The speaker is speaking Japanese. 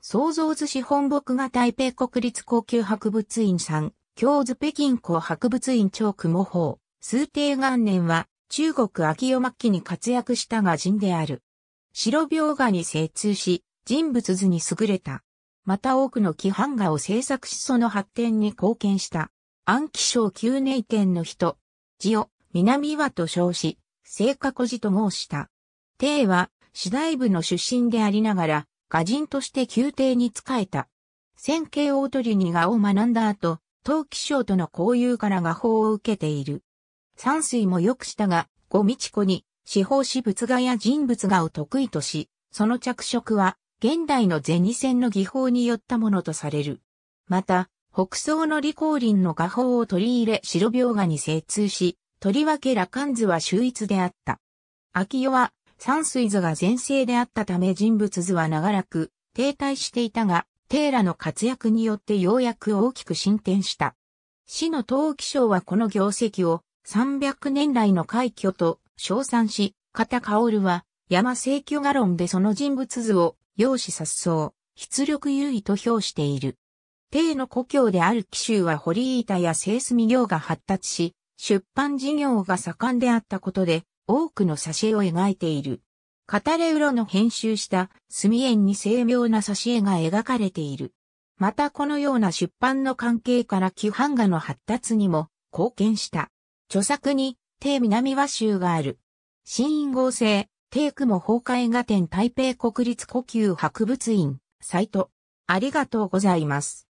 創造図資本木が台北国立高級博物院さん、京図北京港博物院長雲法、数定元年は、中国秋夜末期に活躍した画人である。白描画に精通し、人物図に優れた。また多くの規範画を制作しその発展に貢献した。暗記賞旧年店の人、字を南岩と称し、聖火古寺と申した。帝は、次大部の出身でありながら、画人として宮廷に仕えた。線形大鳥に画を学んだ後、陶器商との交友から画法を受けている。山水も良くしたが、五美子に、司法史仏画や人物画を得意とし、その着色は、現代の銭線の技法によったものとされる。また、北宋の李光林の画法を取り入れ白描画に精通し、とりわけ羅漢図は秀逸であった。秋代は山水図が前世であったため人物図は長らく停滞していたが、テーラの活躍によってようやく大きく進展した。市の陶器商はこの業績を300年来の快挙と称賛し、片薫は山聖居画論でその人物図を容姿殺走、出力優位と評している。帝の故郷である紀州は堀板や清澄業が発達し、出版事業が盛んであったことで、多くの挿絵を描いている。カタレウロの編集した墨縁に精妙な挿絵が描かれている。またこのような出版の関係から旧版画の発達にも貢献した。著作に、帝南和州がある。新陰合成、帝雲崩壊画展台北国立呼吸博物院、サイト。ありがとうございます。